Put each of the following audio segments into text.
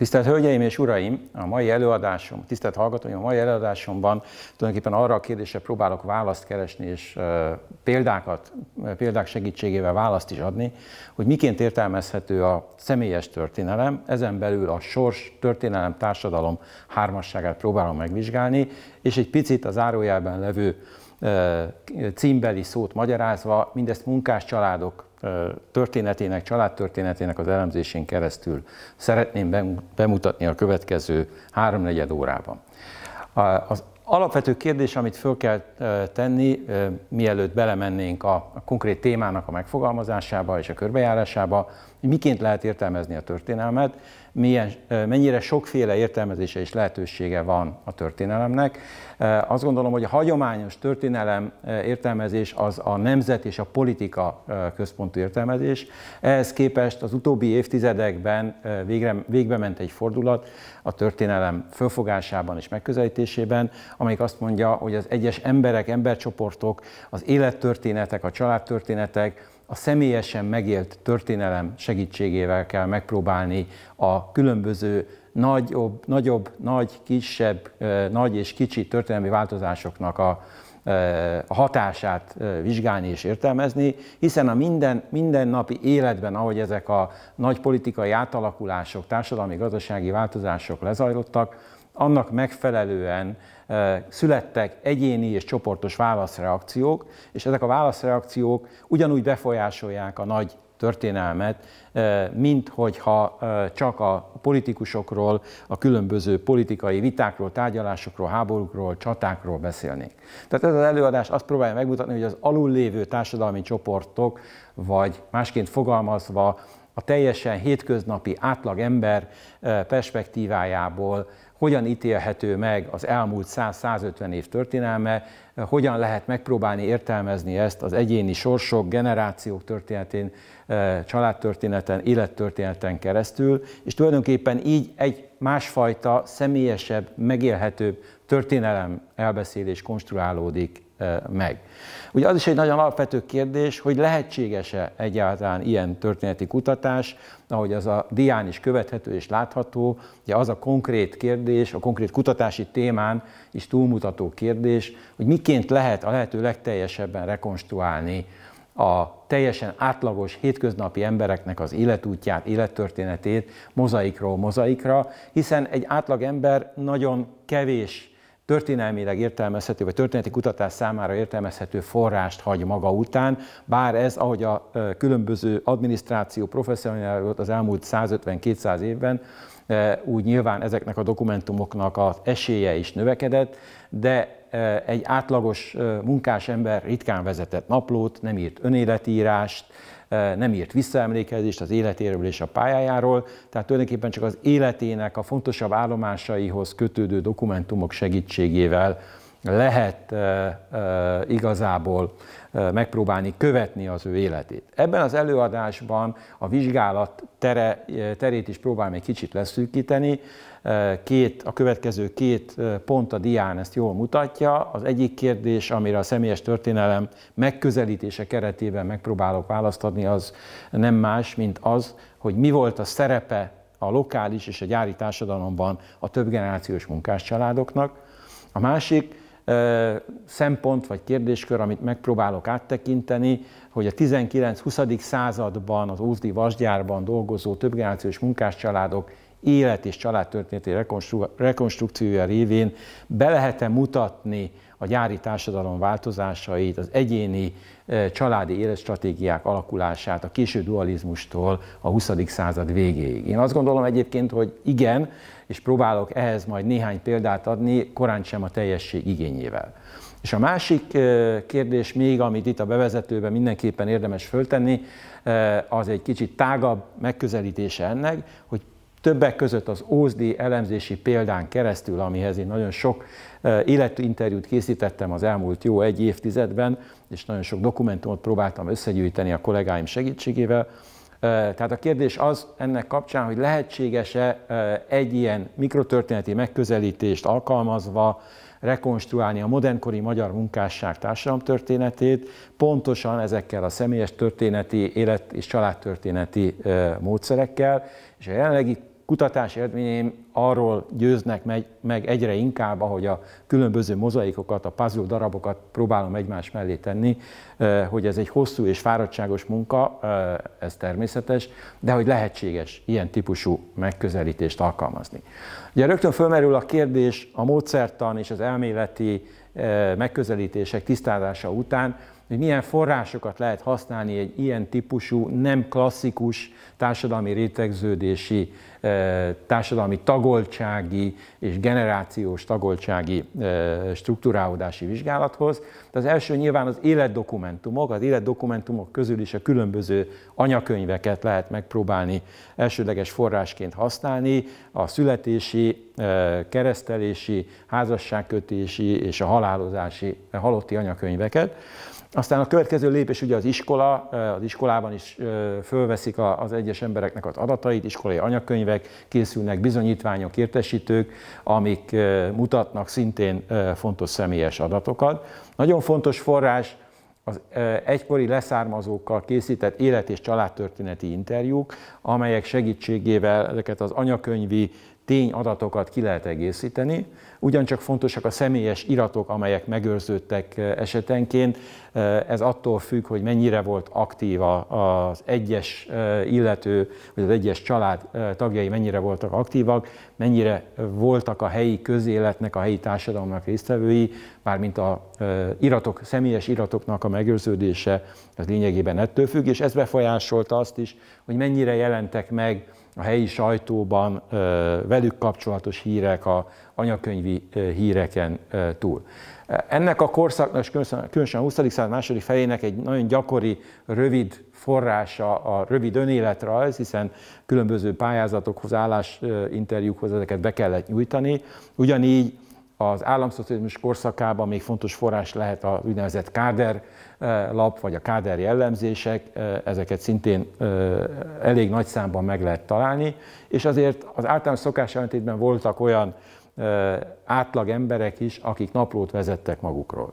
Tisztelt Hölgyeim és Uraim, a mai előadásom, tisztelt hallgatóim, a mai előadásomban tulajdonképpen arra a kérdésre próbálok választ keresni, és példákat, példák segítségével választ is adni, hogy miként értelmezhető a személyes történelem, ezen belül a sors történelem társadalom hármasságát próbálom megvizsgálni, és egy picit az árójelben levő címbeli szót magyarázva, mindezt munkás családok történetének, családtörténetének az elemzésén keresztül szeretném bemutatni a következő háromnegyed órában. Az alapvető kérdés, amit föl kell tenni, mielőtt belemennénk a konkrét témának a megfogalmazásába és a körbejárásába, miként lehet értelmezni a történelmet, milyen, mennyire sokféle értelmezése és lehetősége van a történelemnek. Azt gondolom, hogy a hagyományos történelem értelmezés az a nemzet és a politika központú értelmezés. Ehhez képest az utóbbi évtizedekben végre, végbe ment egy fordulat a történelem fölfogásában és megközelítésében, amelyik azt mondja, hogy az egyes emberek, embercsoportok, az élettörténetek, a családtörténetek, a személyesen megélt történelem segítségével kell megpróbálni a különböző nagyobb, nagyobb nagy, kisebb, nagy és kicsi történelmi változásoknak a, a hatását vizsgálni és értelmezni, hiszen a minden, mindennapi életben, ahogy ezek a nagy politikai átalakulások, társadalmi, gazdasági változások lezajlottak, annak megfelelően eh, születtek egyéni és csoportos válaszreakciók, és ezek a válaszreakciók ugyanúgy befolyásolják a nagy történelmet, eh, mint hogyha eh, csak a politikusokról, a különböző politikai vitákról, tárgyalásokról, háborúkról, csatákról beszélnék. Tehát ez az előadás azt próbálja megmutatni, hogy az alul lévő társadalmi csoportok, vagy másként fogalmazva a teljesen hétköznapi átlagember perspektívájából hogyan ítélhető meg az elmúlt 100-150 év történelme, hogyan lehet megpróbálni értelmezni ezt az egyéni sorsok, generációk történetén, eh, családtörténeten, élettörténeten keresztül, és tulajdonképpen így egy másfajta, személyesebb, megélhetőbb történelem elbeszélés konstruálódik meg. Ugye az is egy nagyon alapvető kérdés, hogy lehetséges-e egyáltalán ilyen történeti kutatás, ahogy az a dián is követhető és látható, ugye az a konkrét kérdés, a konkrét kutatási témán is túlmutató kérdés, hogy miként lehet a lehető legteljesebben rekonstruálni a teljesen átlagos, hétköznapi embereknek az életútját, élettörténetét mozaikról mozaikra, hiszen egy átlag ember nagyon kevés történelmileg értelmezhető, vagy történeti kutatás számára értelmezhető forrást hagy maga után, bár ez, ahogy a különböző adminisztráció professzionális az elmúlt 150-200 évben, úgy nyilván ezeknek a dokumentumoknak az esélye is növekedett, de egy átlagos munkás ember ritkán vezetett naplót, nem írt önéletírást, nem írt visszaemlékezést az életéről és a pályájáról, tehát tulajdonképpen csak az életének a fontosabb állomásaihoz kötődő dokumentumok segítségével lehet igazából megpróbálni követni az ő életét. Ebben az előadásban a vizsgálat tere, terét is próbálom egy kicsit leszűkíteni, Két, a következő két pont a dián ezt jól mutatja. Az egyik kérdés, amire a személyes történelem megközelítése keretében megpróbálok választ adni, az nem más, mint az, hogy mi volt a szerepe a lokális és a gyári társadalomban a többgenerációs munkás családoknak. A másik szempont vagy kérdéskör, amit megpróbálok áttekinteni, hogy a 19-20. században az Ózdi vasgyárban dolgozó többgenerációs munkáscsaládok élet és család történeti rekonstru- rekonstrukciója révén be lehet -e mutatni a gyári társadalom változásait, az egyéni e, családi életstratégiák alakulását a késő dualizmustól a 20. század végéig. Én azt gondolom egyébként, hogy igen, és próbálok ehhez majd néhány példát adni, korán sem a teljesség igényével. És a másik e, kérdés még, amit itt a bevezetőben mindenképpen érdemes föltenni, e, az egy kicsit tágabb megközelítése ennek, hogy Többek között az Ózdi elemzési példán keresztül, amihez én nagyon sok eh, életinterjút készítettem az elmúlt jó egy évtizedben, és nagyon sok dokumentumot próbáltam összegyűjteni a kollégáim segítségével. Eh, tehát a kérdés az ennek kapcsán, hogy lehetséges-e eh, egy ilyen mikrotörténeti megközelítést alkalmazva rekonstruálni a modernkori magyar munkásság történetét, pontosan ezekkel a személyes történeti, élet- és családtörténeti módszerekkel, és a jelenlegi kutatás eredményeim arról győznek meg, meg egyre inkább, ahogy a különböző mozaikokat, a puzzle darabokat próbálom egymás mellé tenni, hogy ez egy hosszú és fáradtságos munka, ez természetes, de hogy lehetséges ilyen típusú megközelítést alkalmazni. Ugye rögtön fölmerül a kérdés a módszertan és az elméleti megközelítések tisztázása után, hogy milyen forrásokat lehet használni egy ilyen típusú, nem klasszikus társadalmi rétegződési, eh, társadalmi tagoltsági és generációs tagoltsági eh, struktúrálódási vizsgálathoz. De az első nyilván az életdokumentumok, az életdokumentumok közül is a különböző anyakönyveket lehet megpróbálni elsődleges forrásként használni, a születési, eh, keresztelési, házasságkötési és a halálozási, a halotti anyakönyveket. Aztán a következő lépés ugye az iskola, az iskolában is fölveszik az egyes embereknek az adatait, iskolai anyakönyvek, készülnek bizonyítványok, értesítők, amik mutatnak szintén fontos személyes adatokat. Nagyon fontos forrás az egykori leszármazókkal készített élet- és családtörténeti interjúk, amelyek segítségével ezeket az anyakönyvi tényadatokat ki lehet egészíteni. Ugyancsak fontosak a személyes iratok, amelyek megőrződtek eh, esetenként. Eh, ez attól függ, hogy mennyire volt aktív az egyes eh, illető, vagy az egyes család tagjai mennyire voltak aktívak, mennyire voltak a helyi közéletnek, a helyi társadalomnak résztvevői, mármint a iratok, személyes iratoknak a megőrződése, az lényegében ettől függ, és ez befolyásolta azt is, hogy mennyire jelentek meg a helyi sajtóban velük kapcsolatos hírek, a anyakönyvi híreken túl. E, ennek a korszaknak, és különösen a 20. század második felének egy nagyon gyakori, rövid forrása a rövid önéletrajz, hiszen különböző pályázatokhoz, állásinterjúkhoz ezeket be kellett nyújtani. Ugyanígy az államszocializmus korszakában még fontos forrás lehet a úgynevezett káder lap, vagy a káder jellemzések, ezeket szintén elég nagy számban meg lehet találni, és azért az általános szokás ellentétben voltak olyan átlag emberek is, akik naplót vezettek magukról.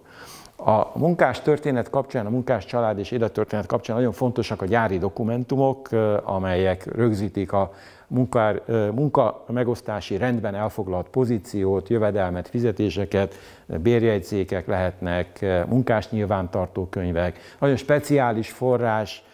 A munkás történet kapcsán, a munkás család és élettörténet kapcsán nagyon fontosak a gyári dokumentumok, amelyek rögzítik a munka, munka megosztási rendben elfoglalt pozíciót, jövedelmet, fizetéseket, bérjegyzékek lehetnek, munkás könyvek. nagyon speciális forrás,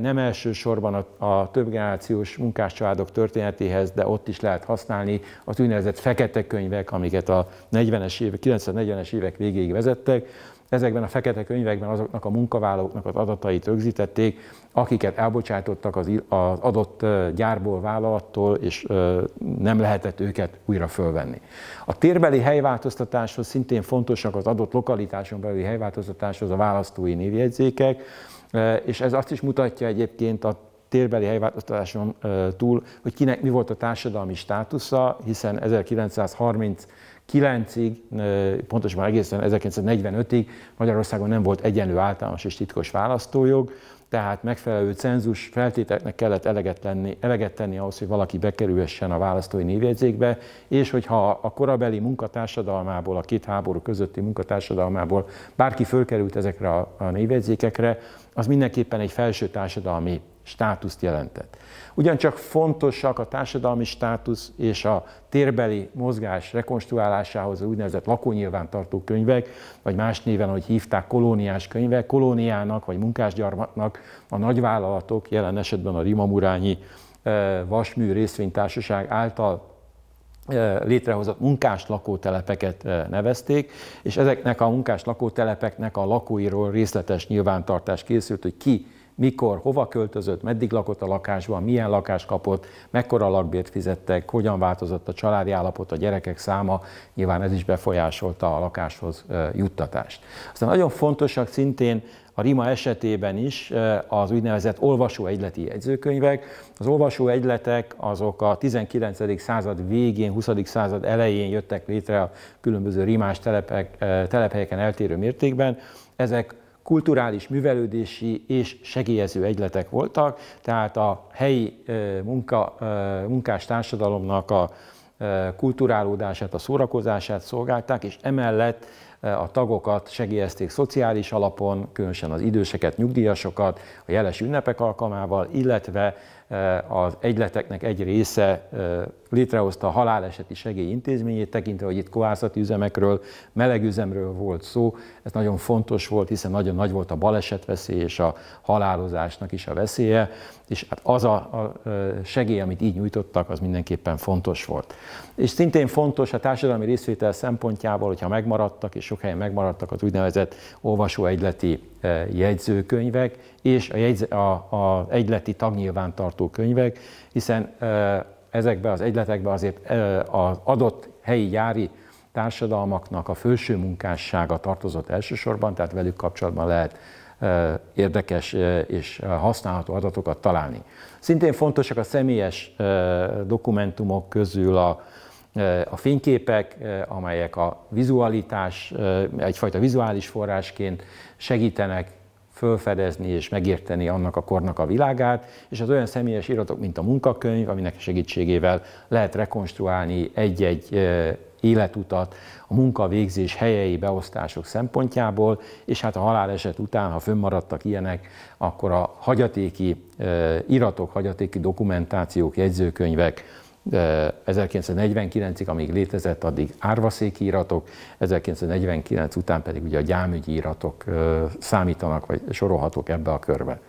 nem elsősorban a, a többgenerációs munkáscsaládok történetéhez, de ott is lehet használni az úgynevezett fekete könyvek, amiket a 40-es évek, 90-40-es évek végéig vezettek. Ezekben a fekete könyvekben azoknak a munkavállalóknak az adatait rögzítették, akiket elbocsátottak az, adott gyárból, vállalattól, és nem lehetett őket újra fölvenni. A térbeli helyváltoztatáshoz szintén fontosak az adott lokalitáson belüli helyváltoztatáshoz a választói névjegyzékek, és ez azt is mutatja egyébként a térbeli helyváltoztatáson túl, hogy kinek mi volt a társadalmi státusza, hiszen 1930 9-ig, pontosabban egészen 1945-ig Magyarországon nem volt egyenlő általános és titkos választójog, tehát megfelelő cenzus feltételeknek kellett eleget, lenni, eleget tenni ahhoz, hogy valaki bekerülhessen a választói névjegyzékbe, és hogyha a korabeli munkatársadalmából, a két háború közötti munkatársadalmából bárki fölkerült ezekre a, a névjegyzékekre, az mindenképpen egy felső társadalmi státuszt jelentett. Ugyancsak fontosak a társadalmi státusz és a térbeli mozgás rekonstruálásához az úgynevezett lakónyilvántartó könyvek, vagy más néven, hogy hívták kolóniás könyvek, kolóniának vagy munkásgyarmatnak a nagyvállalatok, jelen esetben a Rimamurányi eh, Vasmű Részvénytársaság által eh, létrehozott munkás lakótelepeket eh, nevezték, és ezeknek a munkás lakótelepeknek a lakóiról részletes nyilvántartás készült, hogy ki mikor, hova költözött, meddig lakott a lakásban, milyen lakást kapott, mekkora lakbért fizettek, hogyan változott a családi állapot, a gyerekek száma, nyilván ez is befolyásolta a lakáshoz juttatást. Aztán nagyon fontosak szintén a RIMA esetében is az úgynevezett egyleti jegyzőkönyvek. Az egyletek azok a 19. század végén, 20. század elején jöttek létre a különböző rimás telepek, telephelyeken eltérő mértékben. Ezek kulturális, művelődési és segélyező egyletek voltak, tehát a helyi munka, munkás társadalomnak a kulturálódását, a szórakozását szolgálták, és emellett a tagokat segélyezték szociális alapon, különösen az időseket, nyugdíjasokat, a jeles ünnepek alkalmával, illetve az egyleteknek egy része létrehozta a haláleseti intézményét, tekintve, hogy itt kohászati üzemekről, melegüzemről volt szó. Ez nagyon fontos volt, hiszen nagyon nagy volt a balesetveszély és a halálozásnak is a veszélye, és hát az a, a segély, amit így nyújtottak, az mindenképpen fontos volt. És szintén fontos a társadalmi részvétel szempontjából, hogyha megmaradtak, és sok helyen megmaradtak az úgynevezett olvasóegyleti jegyzőkönyvek, és a, jegyz, a, a egyleti tagnyilvántartó könyvek, hiszen ezekbe az egyletekbe azért az adott helyi jári társadalmaknak a főső munkássága tartozott elsősorban, tehát velük kapcsolatban lehet érdekes és használható adatokat találni. Szintén fontosak a személyes dokumentumok közül a, a fényképek, amelyek a vizualitás, egyfajta vizuális forrásként segítenek fölfedezni és megérteni annak a kornak a világát, és az olyan személyes iratok, mint a munkakönyv, aminek segítségével lehet rekonstruálni egy-egy életutat a munkavégzés helyei beosztások szempontjából, és hát a haláleset után, ha fönnmaradtak ilyenek, akkor a hagyatéki iratok, hagyatéki dokumentációk, jegyzőkönyvek, 1949-ig, amíg létezett, addig árvaszéki íratok, 1949 után pedig ugye a gyámügyi íratok számítanak, vagy sorolhatók ebbe a körbe.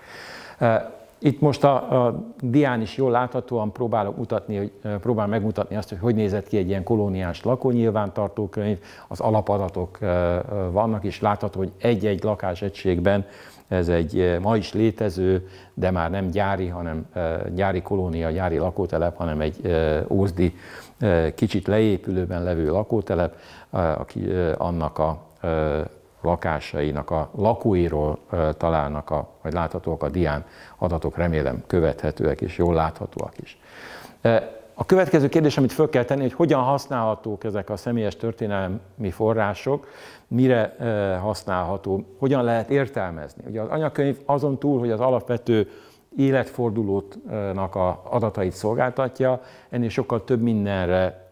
Itt most a, a dián is jól láthatóan próbálok mutatni, hogy, próbál megmutatni azt, hogy hogy nézett ki egy ilyen kolóniás lakónyilvántartókönyv, az alapadatok vannak, és látható, hogy egy-egy lakásegységben ez egy ma is létező, de már nem gyári, hanem gyári kolónia, gyári lakótelep, hanem egy ózdi, kicsit leépülőben levő lakótelep, annak a lakásainak a lakóiról találnak, a, vagy láthatóak a dián adatok, remélem követhetőek és jól láthatóak is. A következő kérdés, amit föl kell tenni, hogy hogyan használhatók ezek a személyes történelmi források, mire használható, hogyan lehet értelmezni. Ugye az anyakönyv azon túl, hogy az alapvető életfordulótnak a adatait szolgáltatja, ennél sokkal több mindenre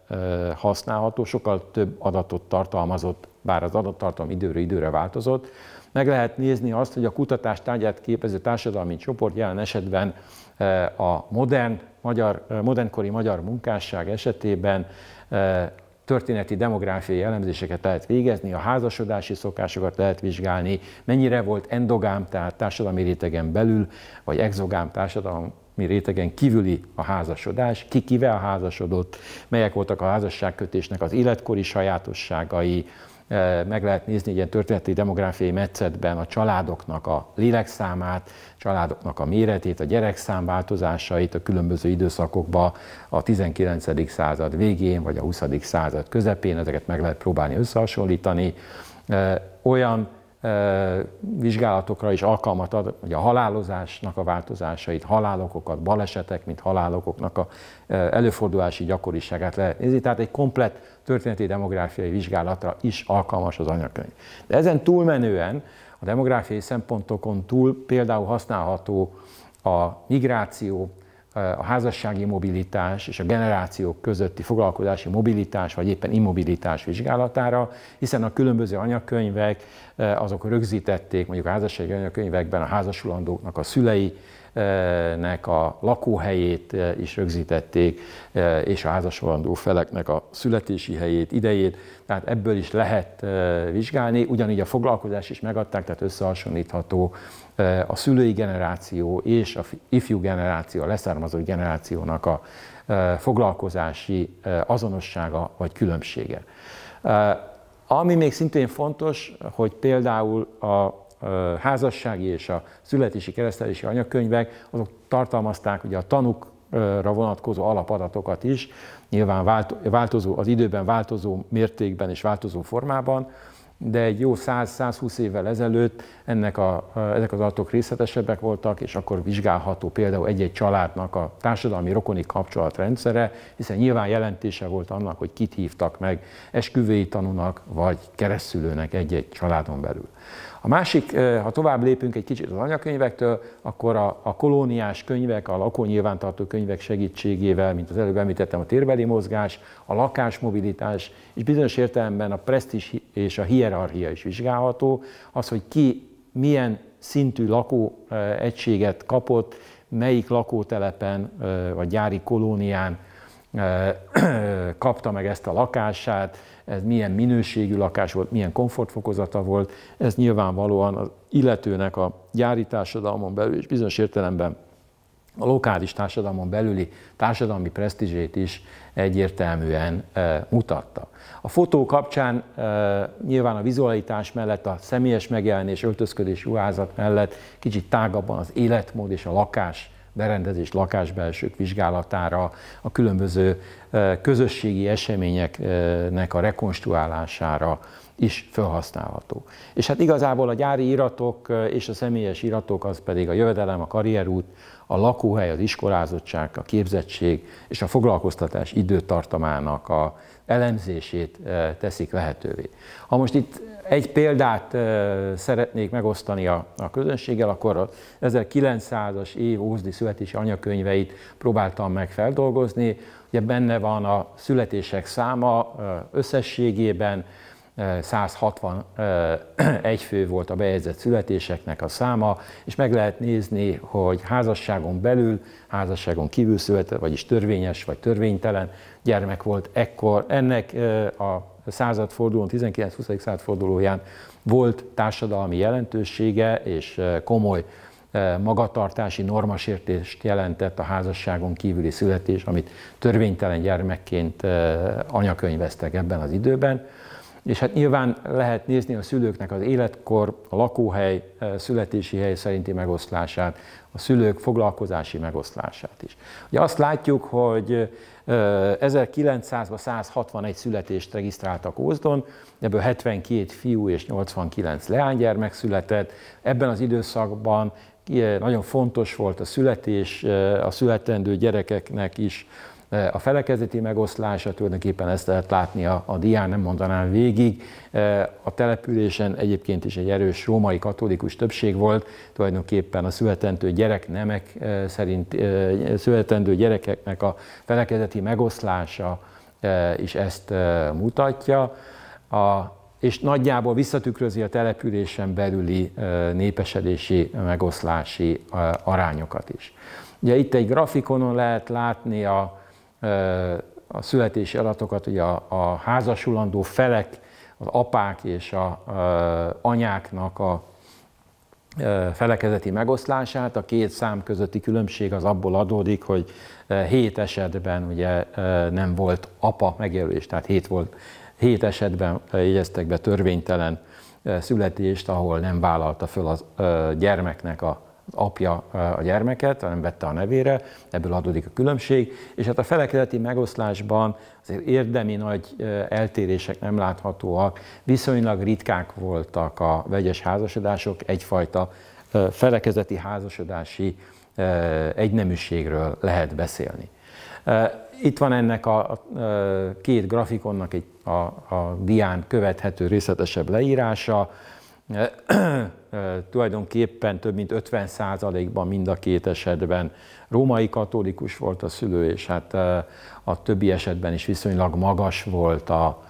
használható, sokkal több adatot tartalmazott bár az adattartalom időről időre változott, meg lehet nézni azt, hogy a kutatás tárgyát képező társadalmi csoport jelen esetben eh, a modern, magyar, eh, modernkori magyar munkásság esetében eh, történeti demográfiai elemzéseket lehet végezni, a házasodási szokásokat lehet vizsgálni, mennyire volt endogám, tehát társadalmi rétegen belül, vagy exogám társadalmi rétegen kívüli a házasodás, ki kivel házasodott, melyek voltak a házasságkötésnek az életkori sajátosságai, meg lehet nézni egy ilyen történeti demográfiai metszetben a családoknak a lélekszámát, családoknak a méretét, a gyerekszám változásait a különböző időszakokban a 19. század végén vagy a 20. század közepén, ezeket meg lehet próbálni összehasonlítani. Olyan vizsgálatokra is alkalmat ad, hogy a halálozásnak a változásait, halálokokat, balesetek, mint halálokoknak a előfordulási gyakoriságát lehet nézni. Tehát egy komplett történeti demográfiai vizsgálatra is alkalmas az anyakönyv. De ezen túlmenően a demográfiai szempontokon túl például használható a migráció, a házassági mobilitás és a generációk közötti foglalkozási mobilitás, vagy éppen immobilitás vizsgálatára, hiszen a különböző anyakönyvek Eh, azok rögzítették mondjuk a házassági anyakönyvekben a házasulandóknak a szülei, nek a lakóhelyét eh, is rögzítették, eh, és a házasolandó feleknek a születési helyét, idejét, tehát ebből is lehet vizsgálni, ugyanígy a foglalkozás is megadták, tehát összehasonlítható a szülői generáció és a ifjú generáció, a leszármazott generációnak a foglalkozási azonossága vagy különbsége. Ami még szintén fontos, hogy például a házassági és a születési keresztelési anyakönyvek, azok tartalmazták ugye a tanukra vonatkozó alapadatokat is, nyilván változó, az időben változó mértékben és változó formában, de egy jó 100-120 évvel ezelőtt ennek a, ezek az adatok részletesebbek voltak, és akkor vizsgálható például egy-egy családnak a társadalmi rokoni kapcsolatrendszere, hiszen nyilván jelentése volt annak, hogy kit hívtak meg esküvői tanúnak vagy keresztülőnek egy-egy családon belül. A másik, ha tovább lépünk egy kicsit az anyakönyvektől, akkor a, a kolóniás könyvek, a lakónyilvántartó könyvek segítségével, mint az előbb említettem, a térbeli mozgás, a lakásmobilitás, és bizonyos értelemben a presztis és a hierarchia is vizsgálható, az, hogy ki milyen szintű lakóegységet kapott, melyik lakótelepen vagy gyári kolónián kapta meg ezt a lakását, ez milyen minőségű lakás volt, milyen komfortfokozata volt, ez nyilvánvalóan az illetőnek a gyári társadalmon belül és bizonyos értelemben a lokális társadalmon belüli társadalmi presztízsét is egyértelműen e, mutatta. A fotó kapcsán e, nyilván a vizualitás mellett, a személyes megjelenés, öltözködés, ruházat mellett kicsit tágabban az életmód és a lakás berendezés lakásbelsők vizsgálatára, a különböző közösségi eseményeknek a rekonstruálására is felhasználható. És hát igazából a gyári iratok és a személyes iratok, az pedig a jövedelem, a karrierút, a lakóhely, az iskolázottság, a képzettség és a foglalkoztatás időtartamának a elemzését teszik lehetővé. Ha most itt egy példát szeretnék megosztani a, közönséggel, akkor a 1900-as év Ózdi születési anyakönyveit próbáltam meg feldolgozni, Ugye benne van a születések száma összességében, 161 fő volt a bejegyzett születéseknek a száma, és meg lehet nézni, hogy házasságon belül, házasságon kívül született, vagyis törvényes vagy törvénytelen gyermek volt ekkor. Ennek a századfordulón, 19-20. századfordulóján volt társadalmi jelentősége és komoly magatartási normasértést jelentett a házasságon kívüli születés, amit törvénytelen gyermekként anyakönyveztek ebben az időben. És hát nyilván lehet nézni a szülőknek az életkor, a lakóhely, születési hely szerinti megoszlását, a szülők foglalkozási megoszlását is. Ugye azt látjuk, hogy 1900-ban 161 születést regisztráltak Ózdon, ebből 72 fiú és 89 leánygyermek született. Ebben az időszakban nagyon fontos volt a születés, eh, a születendő gyerekeknek is eh, a felekezeti megoszlása, tulajdonképpen ezt lehet látni a, a dián, nem mondanám végig. Eh, a településen egyébként is egy erős római katolikus többség volt, tulajdonképpen a születendő nemek szerint, születendő gyerekeknek a felekezeti megoszlása is ezt mutatja. A és nagyjából visszatükrözi a településen belüli népesedési megoszlási arányokat is. Ugye itt egy grafikonon lehet látni a, a születési adatokat, ugye a, a házasulandó felek, az apák és a, a anyáknak a felekezeti megoszlását. A két szám közötti különbség az abból adódik, hogy hét esetben ugye nem volt apa megjelölés, tehát hét volt Hét esetben jegyeztek be törvénytelen születést, ahol nem vállalta föl a gyermeknek a az apja a gyermeket, hanem vette a nevére, ebből adódik a különbség, és hát a felekeleti megoszlásban azért érdemi nagy eltérések nem láthatóak, viszonylag ritkák voltak a vegyes házasodások, egyfajta felekezeti házasodási egyneműségről lehet beszélni. Itt van ennek a két grafikonnak egy, a, a dián követhető részletesebb leírása. Tulajdonképpen több mint 50%-ban mind a két esetben római katolikus volt a szülő, és hát a többi esetben is viszonylag magas volt a,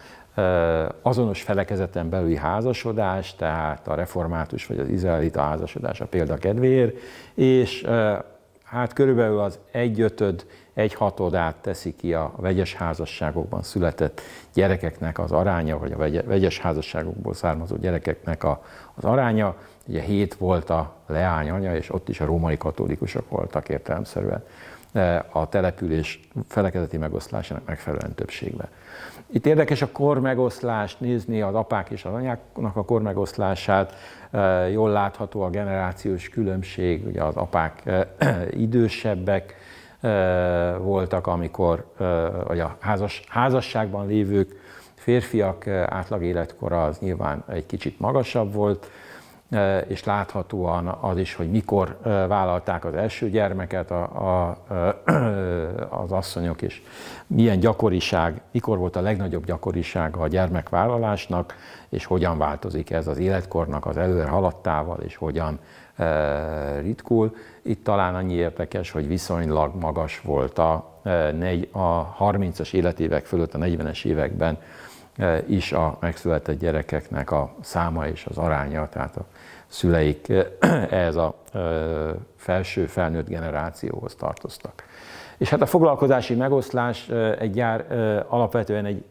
azonos felekezeten belüli házasodás, tehát a református vagy az izraelita házasodás a példakedvéért, és hát körülbelül az egyötöd egy hatodát teszi ki a vegyes házasságokban született gyerekeknek az aránya, vagy a vegyes házasságokból származó gyerekeknek a, az aránya. Ugye hét volt a anya, és ott is a római katolikusok voltak értelemszerűen e, a település felekezeti megoszlásának megfelelően többségben. Itt érdekes a kormegoszlást nézni, az apák és az anyáknak a kormegoszlását, e, jól látható a generációs különbség, ugye az apák e, idősebbek, voltak, amikor vagy a házas, házasságban lévők, férfiak átlag életkora az nyilván egy kicsit magasabb volt, és láthatóan az is, hogy mikor vállalták az első gyermeket a, a, az asszonyok, és milyen gyakoriság, mikor volt a legnagyobb gyakorisága a gyermekvállalásnak, és hogyan változik ez az életkornak az előre haladtával, és hogyan ritkul. Itt talán annyi érdekes, hogy viszonylag magas volt a, a 30-as életévek fölött, a 40-es években is a megszületett gyerekeknek a száma és az aránya, tehát a szüleik ehhez a felső felnőtt generációhoz tartoztak. És hát a foglalkozási megoszlás egy gyár alapvetően egy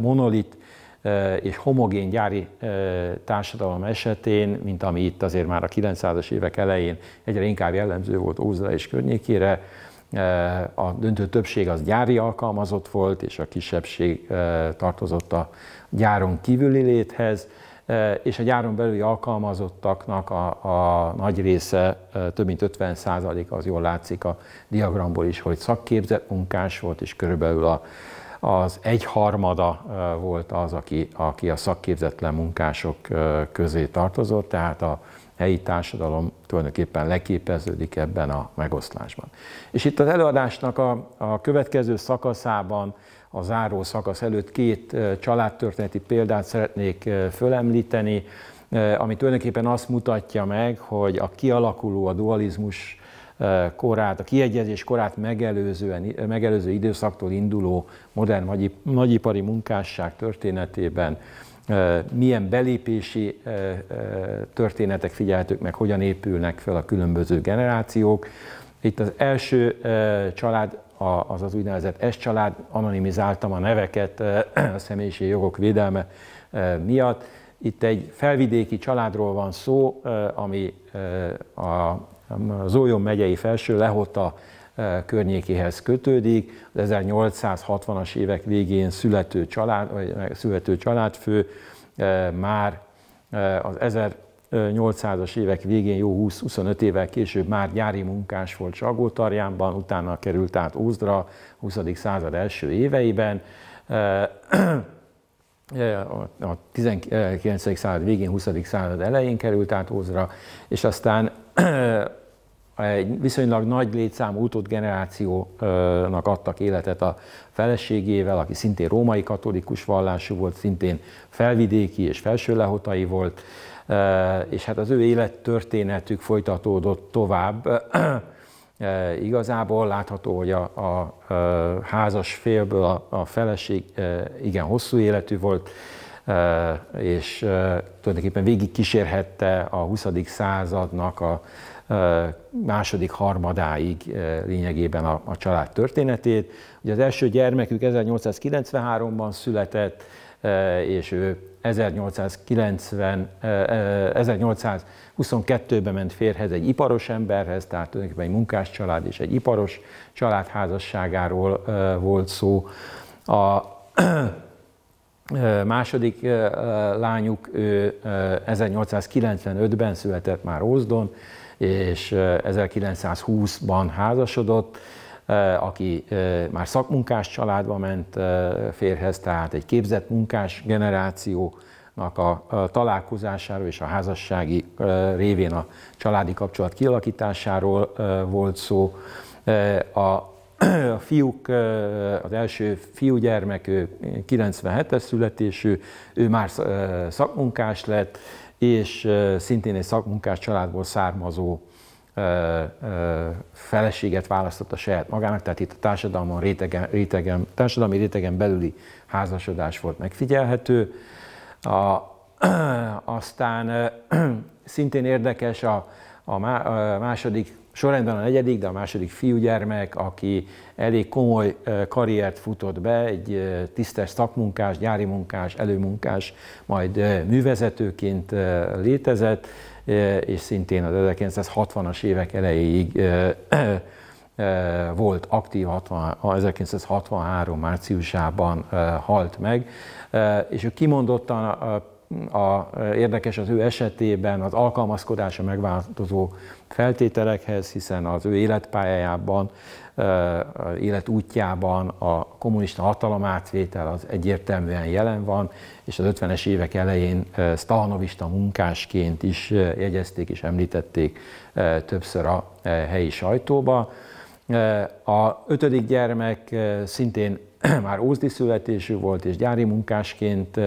monolit és homogén gyári társadalom esetén, mint ami itt azért már a 900-as évek elején egyre inkább jellemző volt Ózra és környékére, a döntő többség az gyári alkalmazott volt, és a kisebbség tartozott a gyáron kívüli léthez Eh, és a gyáron belüli alkalmazottaknak a, a nagy része, eh, több mint 50 százalék, az jól látszik a diagramból is, hogy szakképzett munkás volt, és körülbelül a, az egyharmada eh, volt az, aki, aki a szakképzetlen munkások közé tartozott, tehát a helyi társadalom tulajdonképpen leképeződik ebben a megoszlásban. És itt az előadásnak a, a következő szakaszában, a záró szakasz előtt két családtörténeti példát szeretnék fölemlíteni, ami tulajdonképpen azt mutatja meg, hogy a kialakuló, a dualizmus korát, a kiegyezés korát megelőzően, megelőző időszaktól induló modern nagyipari munkásság történetében milyen belépési történetek figyelhetők meg, hogyan épülnek fel a különböző generációk. Itt az első család, az az úgynevezett S család, anonimizáltam a neveket a személyiségi jogok védelme miatt. Itt egy felvidéki családról van szó, ami a Zójon megyei felső Lehota környékéhez kötődik. Az 1860-as évek végén születő család, vagy születő családfő már az 1800-as évek végén, jó 20-25 évvel később már gyári munkás volt Salgótarjánban, utána került át Ózdra 20. század első éveiben. A 19. század végén, 20. század elején került át Ózra, és aztán egy viszonylag nagy létszámú utód generációnak adtak életet a feleségével, aki szintén római katolikus vallású volt, szintén felvidéki és felső lehotai volt, és hát az ő élettörténetük folytatódott tovább. Igazából látható, hogy a, a házas félből a, a feleség igen hosszú életű volt, és tulajdonképpen végig kísérhette a 20. századnak a második harmadáig lényegében a, a család történetét. Ugye az első gyermekük 1893-ban született, és ő 1890, 1822-ben ment férhez egy iparos emberhez, tehát tulajdonképpen egy munkás család és egy iparos család házasságáról volt szó. A második lányuk 1895-ben született már Ózdon, és 1920-ban házasodott, aki már szakmunkás családba ment férhez, tehát egy képzett munkás generációnak a találkozásáról és a házassági révén a családi kapcsolat kialakításáról volt szó. A a fiúk, az első fiúgyermek, ő 97-es születésű, ő már szakmunkás lett, és szintén egy szakmunkás családból származó feleséget választotta saját magának, tehát itt a társadalmon rétegen, rétegen, társadalmi rétegen belüli házasodás volt megfigyelhető. A, aztán szintén érdekes a, a második Sorrendben a negyedik, de a második fiúgyermek, aki elég komoly karriert futott be, egy tisztes szakmunkás, gyári munkás, előmunkás, majd művezetőként létezett, és szintén az 1960-as évek elejéig volt aktív, 1963 márciusában halt meg, és ő kimondottan a, eh, érdekes az ő esetében az alkalmazkodása megváltozó feltételekhez, hiszen az ő életpályájában, eh, életútjában a kommunista hatalomátvétel az egyértelműen jelen van, és az 50-es évek elején eh, sztalnovista munkásként is jegyezték és említették többször a helyi sajtóba. A ötödik gyermek szintén már ózdi születésű volt, és gyári munkásként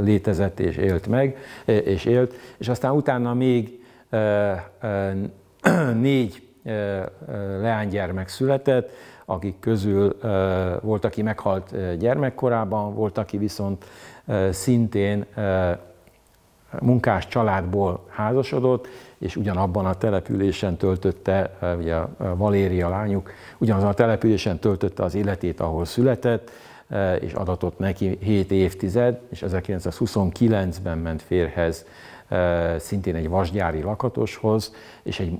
létezett és élt meg, és élt, és aztán utána még négy leánygyermek született, akik közül volt, aki meghalt gyermekkorában, volt, aki viszont szintén munkás családból házasodott, és ugyanabban a településen töltötte, eh, ugye Valéria lányuk, ugyanazon a településen töltötte az életét, ahol született, eh, és adatott neki 7 évtized, és 1929-ben ment férhez, eh, szintén egy vasgyári lakatoshoz, és egy,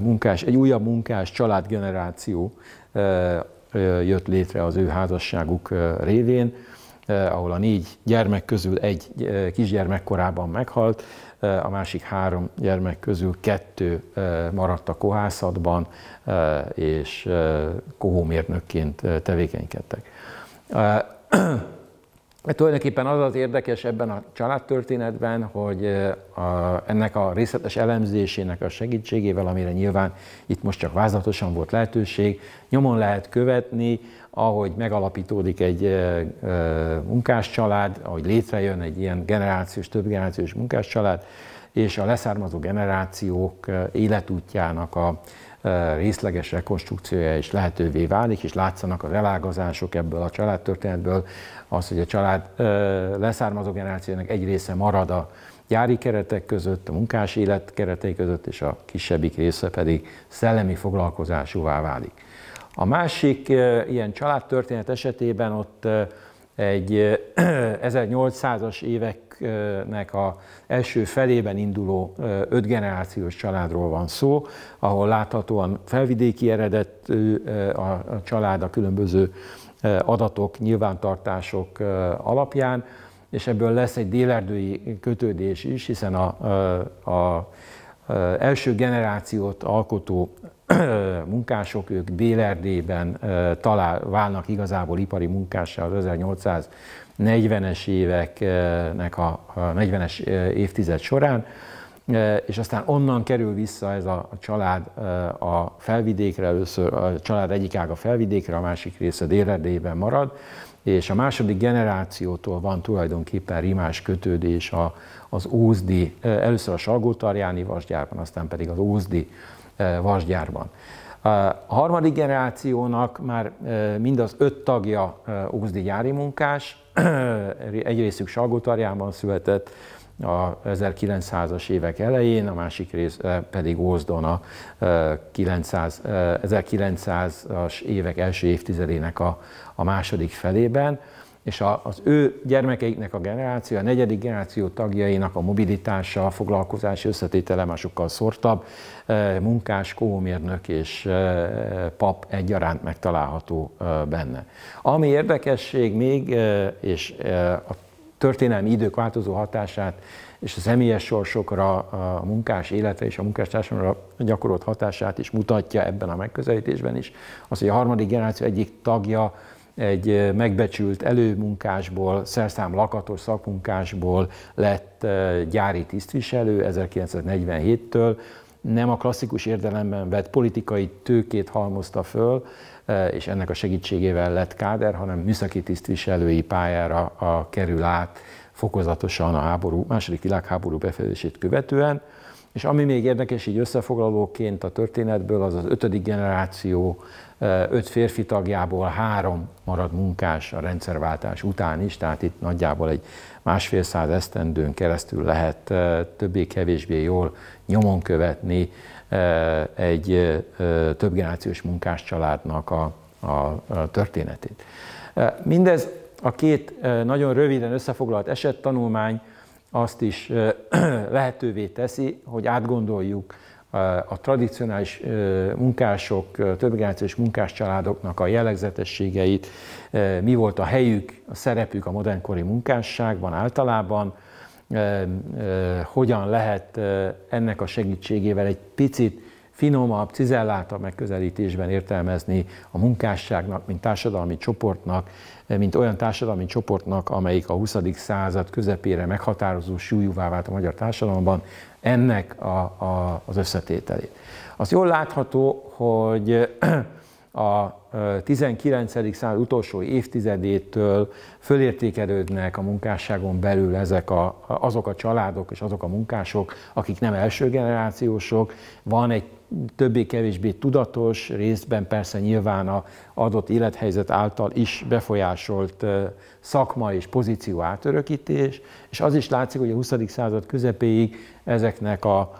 munkás, egy újabb munkás családgeneráció jött létre az ő házasságuk révén. Eh, ahol a négy gyermek közül egy eh, kisgyermek korában meghalt, eh, a másik három gyermek közül kettő maradt a kohászatban, és kohómérnökként tevékenykedtek. Tulajdonképpen az az érdekes ebben a családtörténetben, hogy a, ennek a részletes elemzésének a segítségével, amire nyilván itt most csak vázlatosan volt lehetőség, nyomon lehet követni, ahogy megalapítódik egy munkáscsalád, ahogy létrejön egy ilyen generációs, többgenerációs munkáscsalád, és a leszármazó generációk életútjának a részleges rekonstrukciója is lehetővé válik, és látszanak az elágazások ebből a családtörténetből, az, hogy a család leszármazó generációnak egy része marad a gyári keretek között, a munkás élet keretei között, és a kisebbik része pedig szellemi foglalkozásúvá válik. A másik ilyen családtörténet esetében ott egy 1800-as éveknek a első felében induló ötgenerációs családról van szó, ahol láthatóan felvidéki eredetű a család a különböző adatok, nyilvántartások alapján, és ebből lesz egy délerdői kötődés is, hiszen a, a, a első generációt alkotó munkások, ők Bélerdében talál, válnak igazából ipari munkássá az 1840-es éveknek a 40-es évtized során, és aztán onnan kerül vissza ez a család a felvidékre, először a család egyik ága felvidékre, a másik része Délerdében marad, és a második generációtól van tulajdonképpen rimás kötődés a, az Ózdi, először a Salgótarjáni vasgyárban, aztán pedig az Ózdi Eh, vasgyárban. A harmadik generációnak már eh, mind az öt tagja eh, ózdi gyári munkás, egy részük Salgótarjában született a 1900-as évek elején, a másik rész pedig Ózdon a 900, 1900-as évek első évtizedének a, a második felében és az ő gyermekeiknek a generáció, a negyedik generáció tagjainak a mobilitása, a foglalkozási összetétele már sokkal szortabb, e, munkás, kómérnök és e, pap egyaránt megtalálható e, benne. Ami érdekesség még, és a történelmi idők változó hatását és a személyes sorsokra, a munkás életre és a munkástársamra gyakorolt hatását is mutatja ebben a megközelítésben is. Az, hogy a harmadik generáció egyik tagja egy megbecsült előmunkásból, szerszám lakatos szakmunkásból lett gyári tisztviselő 1947-től, nem a klasszikus értelemben vett politikai tőkét halmozta föl, és ennek a segítségével lett káder, hanem műszaki tisztviselői pályára a kerül át fokozatosan a háború, második világháború befejezését követően. És ami még érdekes így összefoglalóként a történetből, az az ötödik generáció öt férfi tagjából három marad munkás a rendszerváltás után is, tehát itt nagyjából egy másfél száz esztendőn keresztül lehet többé-kevésbé jól nyomon követni egy többgenerációs munkás családnak a, a történetét. Mindez a két nagyon röviden összefoglalt esettanulmány azt is lehetővé teszi, hogy átgondoljuk a tradicionális munkások, többgenerációs munkáscsaládoknak a jellegzetességeit, mi volt a helyük, a szerepük a modernkori munkásságban általában, hogyan lehet ennek a segítségével egy picit finomabb, cizelláltabb megközelítésben értelmezni a munkásságnak, mint társadalmi csoportnak, mint olyan társadalmi csoportnak, amelyik a 20. század közepére meghatározó súlyúvá vált a magyar társadalomban, ennek a, a, az összetételét. Az jól látható, hogy a 19. század utolsó évtizedétől fölértékelődnek a munkásságon belül ezek a, azok a családok és azok a munkások, akik nem első generációsok. Van egy többé-kevésbé tudatos, részben persze nyilván a adott élethelyzet által is befolyásolt szakma és pozíció átörökítés, és az is látszik, hogy a 20. század közepéig ezeknek a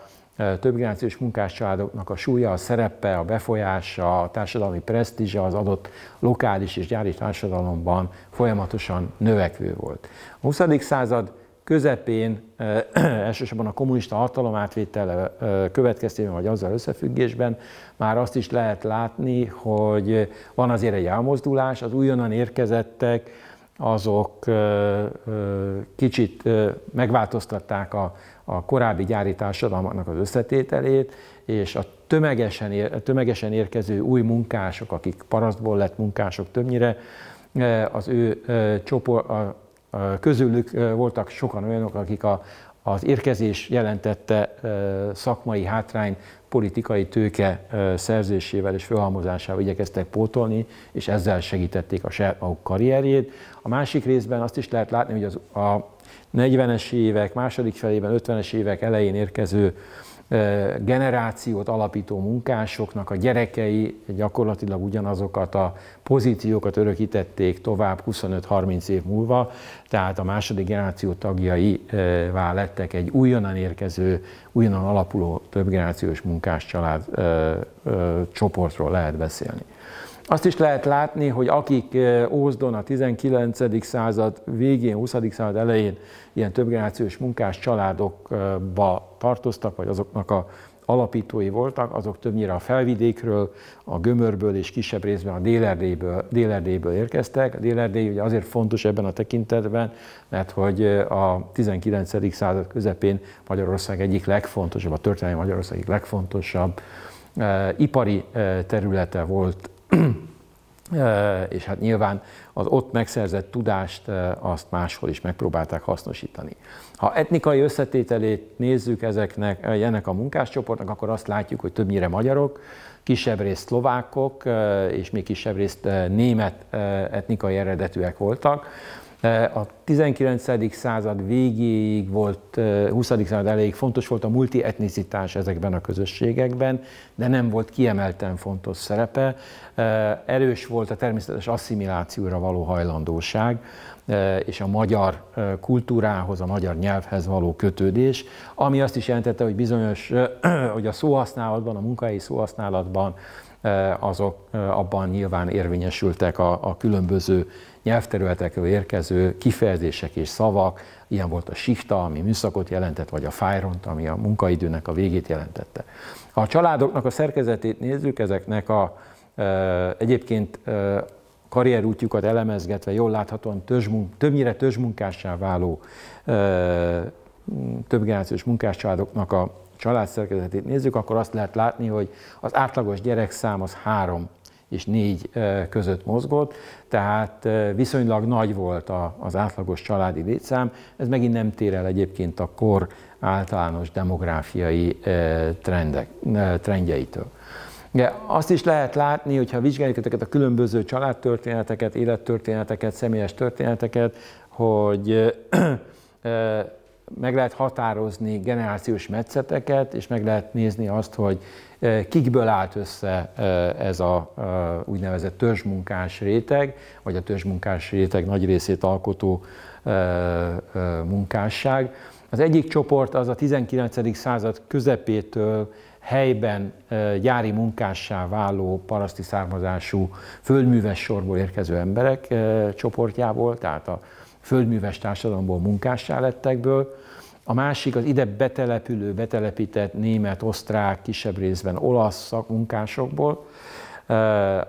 többgenerációs munkáscsaládoknak a súlya, a szerepe, a befolyása, a társadalmi presztízse az adott lokális és gyári társadalomban folyamatosan növekvő volt. A 20. század közepén elsősorban a kommunista hatalom átvétele következtében, vagy azzal összefüggésben már azt is lehet látni, hogy van azért egy elmozdulás, az újonnan érkezettek, azok kicsit megváltoztatták a, a korábbi gyári társadalmaknak az összetételét, és a tömegesen, ér, tömegesen érkező új munkások, akik parasztból lett munkások többnyire, az ő csoport, a, a közülük voltak sokan olyanok, akik a, az érkezés jelentette szakmai hátrány politikai tőke szerzésével és felhalmozásával igyekeztek pótolni, és ezzel segítették a saját maguk karrierjét. A másik részben azt is lehet látni, hogy az, a 40-es évek második felében, 50-es évek elején érkező e, generációt alapító munkásoknak a gyerekei gyakorlatilag ugyanazokat a pozíciókat örökítették tovább 25-30 év múlva, tehát a második generáció tagjaivá e, lettek egy újonnan érkező, újonnan alapuló többgenerációs munkás család e, csoportról lehet beszélni. Azt is lehet látni, hogy akik Ózdon a 19. század végén, 20. század elején ilyen többgenerációs munkás családokba tartoztak, vagy azoknak a alapítói voltak, azok többnyire a felvidékről, a gömörből és kisebb részben a Délerdéből délerdélyből érkeztek. A délerdély ugye azért fontos ebben a tekintetben, mert hogy a 19. század közepén Magyarország egyik legfontosabb, a történelmi Magyarország egyik legfontosabb ipari területe volt és hát nyilván az ott megszerzett tudást azt máshol is megpróbálták hasznosítani. Ha etnikai összetételét nézzük ezeknek, ennek a munkáscsoportnak, akkor azt látjuk, hogy többnyire magyarok, kisebb részt szlovákok, és még kisebb részt német etnikai eredetűek voltak. Eh, a 19. század végéig volt, 20. Eh, század elejéig fontos volt a multietnicitás ezekben a közösségekben, de nem volt kiemelten fontos szerepe. Eh, erős volt a természetes asszimilációra való hajlandóság, és a magyar kultúrához, a magyar nyelvhez való kötődés, ami azt is jelentette, hogy bizonyos, hogy a szóhasználatban, a munkai szóhasználatban azok abban nyilván érvényesültek a, a különböző nyelvterületekről érkező kifejezések és szavak, ilyen volt a sifta, ami műszakot jelentett, vagy a fájront, ami a munkaidőnek a végét jelentette. Ha a családoknak a szerkezetét nézzük, ezeknek a egyébként karrierútjukat elemezgetve jól láthatóan törzsmunk, többnyire törzsmunkássá váló többgenerációs munkáscsaládoknak a családszerkezetét nézzük, akkor azt lehet látni, hogy az átlagos gyerekszám az három és 4 között mozgott, tehát viszonylag nagy volt az átlagos családi létszám. Ez megint nem tér el egyébként a kor általános demográfiai trendek, trendjeitől. De azt is lehet látni, hogyha vizsgáljuk ezeket a különböző családtörténeteket, élettörténeteket, személyes történeteket, hogy meg lehet határozni generációs metszeteket, és meg lehet nézni azt, hogy Eh, kikből állt össze eh, ez a eh, úgynevezett törzsmunkás réteg, vagy a törzsmunkás réteg nagy részét alkotó munkásság. Az egyik csoport az a 19. század közepétől helyben gyári munkássá váló paraszti származású földműves sorból érkező emberek csoportjából, tehát a földműves társadalomból munkássá lettekből a másik az ide betelepülő, betelepített német, osztrák, kisebb részben olasz szakmunkásokból,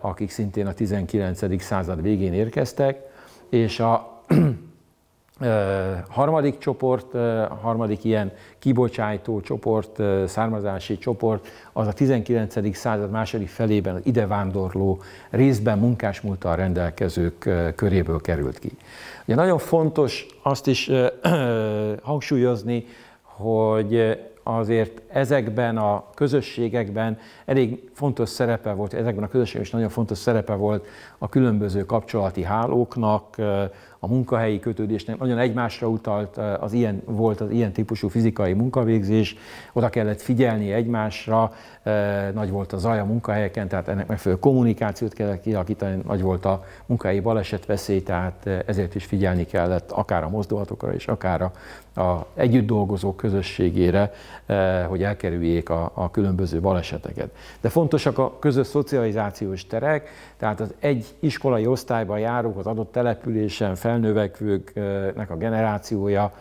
akik szintén a 19. század végén érkeztek, és a harmadik csoport, harmadik ilyen kibocsájtó csoport, származási csoport, az a 19. század második felében az idevándorló részben munkásmúltal rendelkezők köréből került ki. Ugye nagyon fontos azt is hangsúlyozni, hogy azért ezekben a közösségekben elég fontos szerepe volt, ezekben a közösségekben is nagyon fontos szerepe volt a különböző kapcsolati hálóknak, a munkahelyi kötődésnek nagyon egymásra utalt, eh, az ilyen volt az ilyen típusú fizikai munkavégzés, oda kellett figyelni egymásra, eh, nagy volt a zaj a munkahelyeken, tehát ennek megfelelő kommunikációt kellett kialakítani, nagy volt a munkahelyi balesetveszély, tehát eh, ezért is figyelni kellett akár a mozdulatokra és akár a a együtt dolgozó közösségére, eh, hogy elkerüljék a, a különböző baleseteket. De fontosak a közös szocializációs terek, tehát az egy iskolai osztályban járók az adott településen felnövekvőknek a generációja,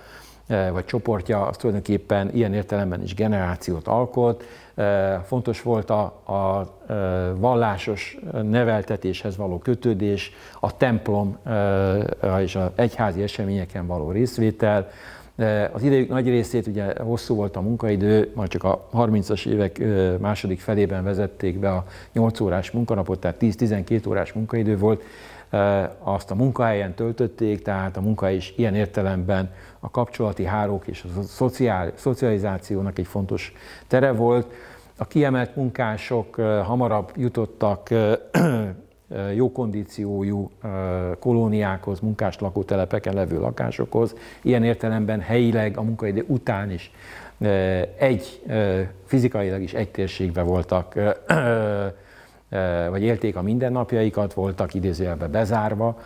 eh, vagy csoportja, az tulajdonképpen ilyen értelemben is generációt alkot. Eh, fontos volt a, a vallásos neveltetéshez való kötődés, a templom és az egyházi eseményeken való részvétel, az idejük nagy részét ugye hosszú volt a munkaidő, majd csak a 30-as évek második felében vezették be a 8 órás munkanapot, tehát 10-12 órás munkaidő volt, azt a munkahelyen töltötték, tehát a munka is ilyen értelemben a kapcsolati hárok és a szociál, szocializációnak egy fontos tere volt. A kiemelt munkások hamarabb jutottak jó kondíciójú kolóniákhoz, munkás lakótelepeken levő lakásokhoz, ilyen értelemben helyileg a munkaidő után is egy, fizikailag is egy térségben voltak, vagy élték a mindennapjaikat, voltak idézőjelben bezárva,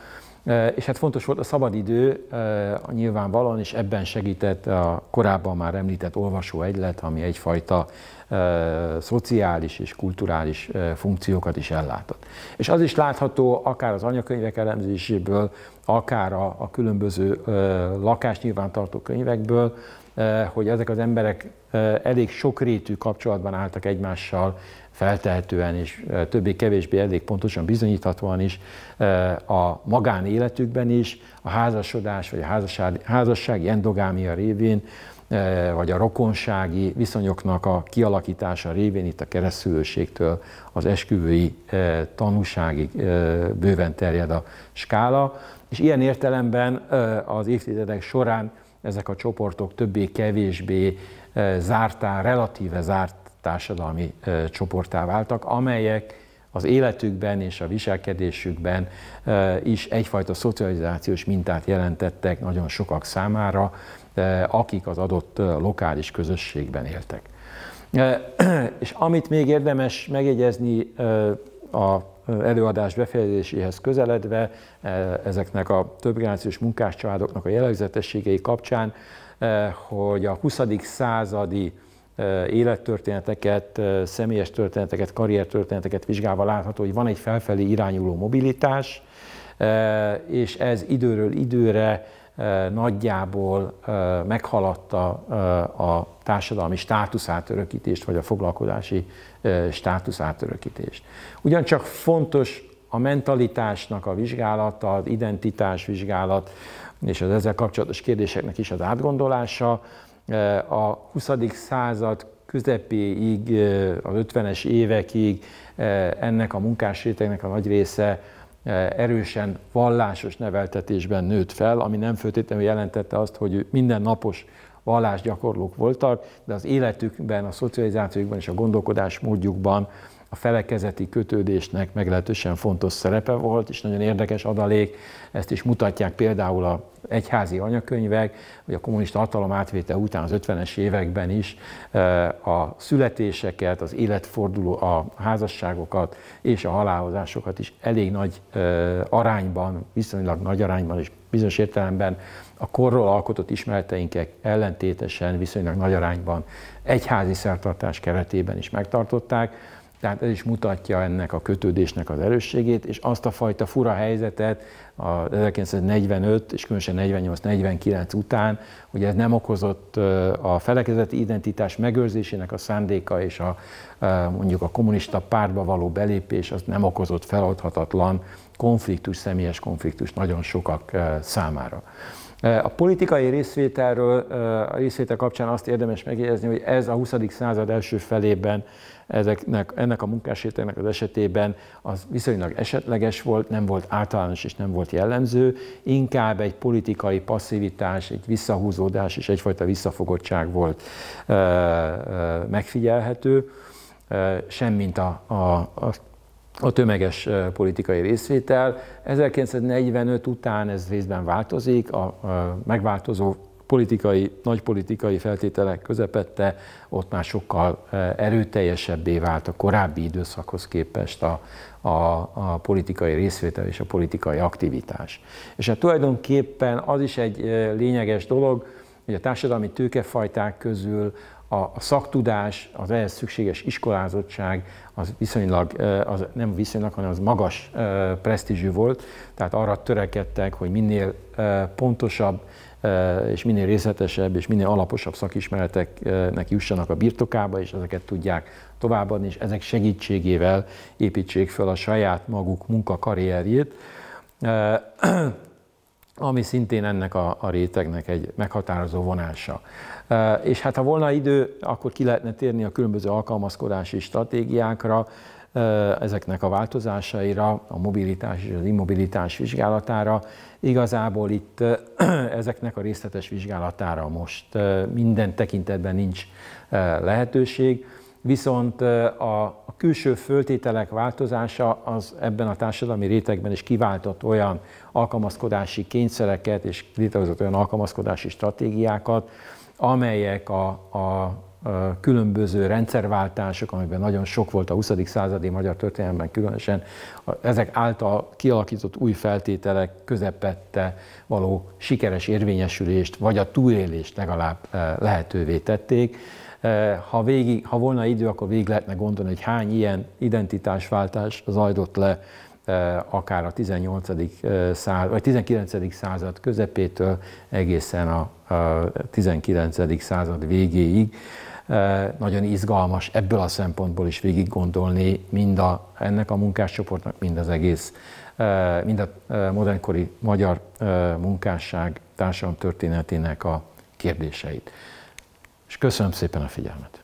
Eh, és hát fontos volt a szabadidő eh, nyilvánvalóan, és ebben segített a korábban már említett olvasó egylet, ami egyfajta eh, szociális és kulturális funkciókat is ellátott. És az is látható akár az anyakönyvek elemzéséből, akár a, a különböző lakásnyilvántartó könyvekből, hogy ezek az emberek elég sokrétű kapcsolatban álltak egymással, feltehetően és többé-kevésbé elég pontosan bizonyíthatóan is a magánéletükben is, a házasodás vagy a házasság, házassági endogámia révén, vagy a rokonsági viszonyoknak a kialakítása révén itt a keresztülőségtől az esküvői tanúságig bőven terjed a skála, és ilyen értelemben az évtizedek során ezek a csoportok többé-kevésbé zártá, relatíve zárt társadalmi csoportá váltak, amelyek az életükben és a viselkedésükben is egyfajta szocializációs mintát jelentettek nagyon sokak számára, akik az adott lokális közösségben éltek. És amit még érdemes megjegyezni a előadás befejezéséhez közeledve, ezeknek a többgenerációs munkáscsaládoknak a jellegzetességei kapcsán, hogy a 20. századi élettörténeteket, személyes történeteket, karriertörténeteket vizsgálva látható, hogy van egy felfelé irányuló mobilitás, és ez időről időre nagyjából meghaladta a társadalmi státuszátörökítést, vagy a foglalkozási státuszátörökítést. Ugyancsak fontos a mentalitásnak a vizsgálata, az identitás vizsgálat, és az ezzel kapcsolatos kérdéseknek is az átgondolása, a 20. század közepéig, az 50-es évekig ennek a munkásrétegnek a nagy része erősen vallásos neveltetésben nőtt fel, ami nem feltétlenül jelentette azt, hogy minden napos vallásgyakorlók voltak, de az életükben, a szocializációjukban és a gondolkodás módjukban a felekezeti kötődésnek meglehetősen fontos szerepe volt, és nagyon érdekes adalék, ezt is mutatják például a egyházi anyakönyvek, hogy a kommunista hatalom átvétel után az 50-es években is eh, a születéseket, az életforduló, a házasságokat és a halálozásokat is elég nagy eh, arányban, viszonylag nagy arányban és bizonyos értelemben a korról alkotott ismereteinkek ellentétesen viszonylag nagy arányban egyházi szertartás keretében is megtartották tehát ez is mutatja ennek a kötődésnek az erősségét, és azt a fajta fura helyzetet a 1945 és különösen 48-49 után, hogy ez nem okozott a felekezeti identitás megőrzésének a szándéka és a, mondjuk a kommunista pártba való belépés, az nem okozott feladhatatlan konfliktus, személyes konfliktus nagyon sokak számára. A politikai részvételről, a részvétel kapcsán azt érdemes megjegyezni, hogy ez a 20. század első felében ezeknek, ennek a munkásérteknek az esetében az viszonylag esetleges volt, nem volt általános és nem volt jellemző, inkább egy politikai passzivitás, egy visszahúzódás és egyfajta visszafogottság volt ö, ö, megfigyelhető, ö, semmint a, a, a a tömeges politikai részvétel. 1945 után ez részben változik, a megváltozó politikai, nagy politikai feltételek közepette, ott már sokkal eh, erőteljesebbé vált a korábbi időszakhoz képest a, a, a politikai részvétel és a politikai aktivitás. És hát tulajdonképpen az is egy eh, lényeges dolog, hogy a társadalmi tőkefajták közül a, a szaktudás, az ehhez szükséges iskolázottság, az viszonylag, eh, az nem viszonylag, hanem az magas presztízsű volt, tehát arra törekedtek, hogy minél pontosabb és minél részletesebb és minél alaposabb szakismereteknek jussanak a birtokába, és ezeket tudják továbbadni, és ezek segítségével építsék fel a saját maguk munkakarrierjét, ami szintén ennek a, rétegnek egy meghatározó vonása. És hát ha volna idő, akkor ki lehetne térni a különböző alkalmazkodási stratégiákra, ezeknek a változásaira, a mobilitás és az immobilitás vizsgálatára. Igazából itt ezeknek a részletes vizsgálatára most minden tekintetben nincs lehetőség, viszont a külső föltételek változása az ebben a társadalmi rétegben is kiváltott olyan alkalmazkodási kényszereket és létrehozott olyan alkalmazkodási stratégiákat, amelyek a, a különböző rendszerváltások, amiben nagyon sok volt a 20. századi magyar történelemben különösen, ezek által kialakított új feltételek közepette való sikeres érvényesülést, vagy a túlélést legalább eh, lehetővé tették. Eh, ha, végig, ha volna idő, akkor végig lehetne gondolni, hogy hány ilyen identitásváltás zajlott le eh, akár a 18. század, vagy 19. század közepétől egészen a 19. század végéig nagyon izgalmas ebből a szempontból is végig gondolni mind a, ennek a munkáscsoportnak, mind az egész, mind a modernkori magyar munkásság társadalom történetének a kérdéseit. És köszönöm szépen a figyelmet!